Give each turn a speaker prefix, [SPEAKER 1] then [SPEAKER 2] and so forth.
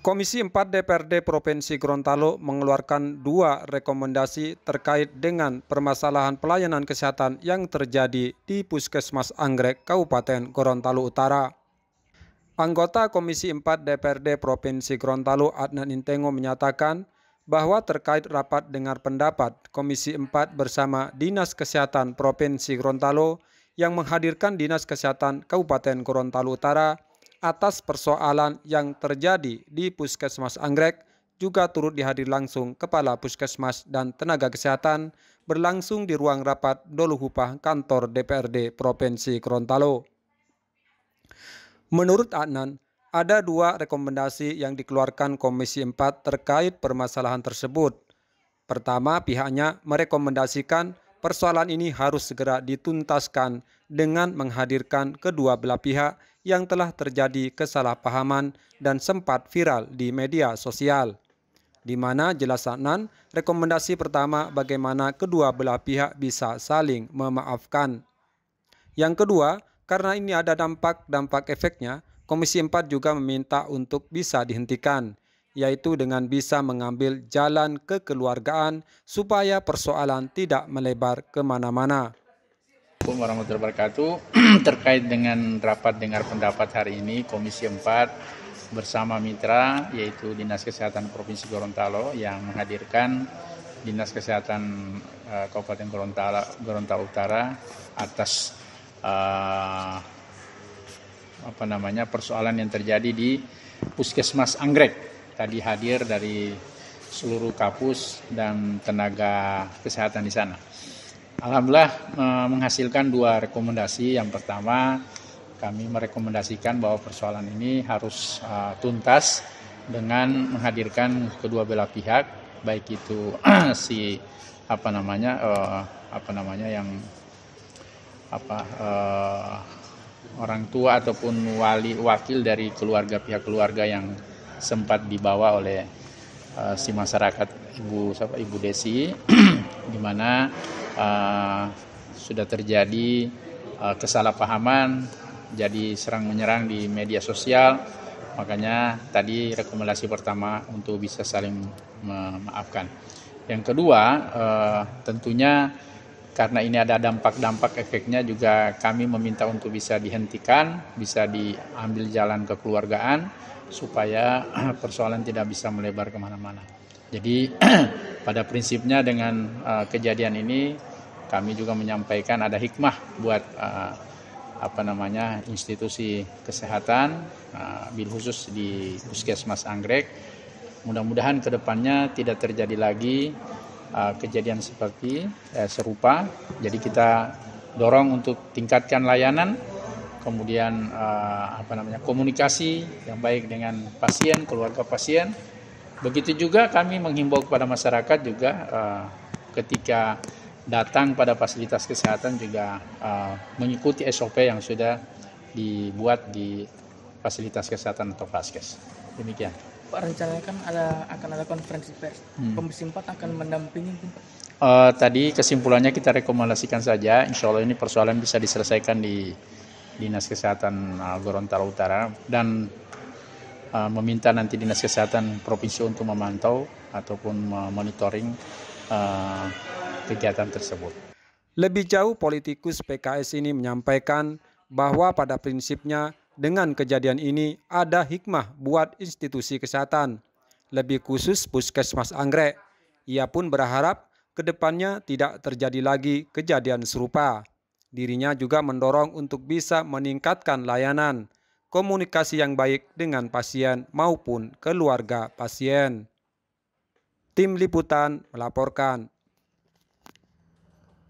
[SPEAKER 1] Komisi 4 DPRD Provinsi Gorontalo mengeluarkan dua rekomendasi terkait dengan permasalahan pelayanan kesehatan yang terjadi di Puskesmas Anggrek, Kabupaten Gorontalo Utara. Anggota Komisi 4 DPRD Provinsi Gorontalo Adnan Intengo menyatakan bahwa terkait rapat dengar pendapat Komisi 4 bersama Dinas Kesehatan Provinsi Gorontalo yang menghadirkan Dinas Kesehatan Kabupaten Gorontalo Utara atas persoalan yang terjadi di Puskesmas Anggrek juga turut dihadir langsung Kepala Puskesmas dan Tenaga Kesehatan berlangsung di ruang rapat Doluhupah Kantor DPRD Provinsi Gorontalo. Menurut Adnan, ada dua rekomendasi yang dikeluarkan Komisi 4 terkait permasalahan tersebut. Pertama, pihaknya merekomendasikan persoalan ini harus segera dituntaskan dengan menghadirkan kedua belah pihak yang telah terjadi kesalahpahaman dan sempat viral di media sosial. Di mana jelas Adnan, rekomendasi pertama bagaimana kedua belah pihak bisa saling memaafkan. Yang kedua, karena ini ada dampak-dampak efeknya, Komisi 4 juga meminta untuk bisa dihentikan yaitu dengan bisa mengambil jalan kekeluargaan supaya persoalan tidak melebar kemana-mana.
[SPEAKER 2] Assalamualaikum warahmatullahi wabarakatuh. Terkait dengan rapat dengar pendapat hari ini, Komisi 4 bersama mitra yaitu Dinas Kesehatan Provinsi Gorontalo yang menghadirkan Dinas Kesehatan eh, Kabupaten Gorontalo, Gorontalo Utara atas uh, apa namanya persoalan yang terjadi di Puskesmas Anggrek tadi hadir dari seluruh kapus dan tenaga kesehatan di sana. Alhamdulillah menghasilkan dua rekomendasi. Yang pertama, kami merekomendasikan bahwa persoalan ini harus e, tuntas dengan menghadirkan kedua belah pihak, baik itu si apa namanya e, apa namanya yang apa e, orang tua ataupun wali wakil dari keluarga pihak keluarga yang sempat dibawa oleh uh, si masyarakat Ibu siapa Ibu Desi di mana uh, sudah terjadi uh, kesalahpahaman jadi serang menyerang di media sosial makanya tadi rekomendasi pertama untuk bisa saling memaafkan yang kedua uh, tentunya karena ini ada dampak-dampak efeknya juga kami meminta untuk bisa dihentikan, bisa diambil jalan kekeluargaan supaya persoalan tidak bisa melebar kemana-mana. Jadi pada prinsipnya dengan uh, kejadian ini kami juga menyampaikan ada hikmah buat uh, apa namanya institusi kesehatan, uh, bil khusus di puskesmas Anggrek. Mudah-mudahan kedepannya tidak terjadi lagi Eh, kejadian seperti eh, serupa. Jadi kita dorong untuk tingkatkan layanan, kemudian eh, apa namanya komunikasi yang baik dengan pasien, keluarga pasien. Begitu juga kami menghimbau kepada masyarakat juga eh, ketika datang pada fasilitas kesehatan juga eh, mengikuti SOP yang sudah dibuat di fasilitas kesehatan atau Faskes. Demikian. Pak rencananya kan ada akan ada konferensi pers. Hmm. Komisi 4 akan mendampingi Uh, tadi kesimpulannya kita rekomendasikan saja. Insya Allah ini persoalan bisa diselesaikan di Dinas Kesehatan uh, Gorontalo Utara dan uh, meminta nanti Dinas Kesehatan Provinsi untuk memantau ataupun memonitoring uh, kegiatan tersebut.
[SPEAKER 1] Lebih jauh politikus PKS ini menyampaikan bahwa pada prinsipnya dengan kejadian ini ada hikmah buat institusi kesehatan, lebih khusus puskesmas anggrek. Ia pun berharap kedepannya tidak terjadi lagi kejadian serupa. Dirinya juga mendorong untuk bisa meningkatkan layanan, komunikasi yang baik dengan pasien maupun keluarga pasien. Tim Liputan melaporkan.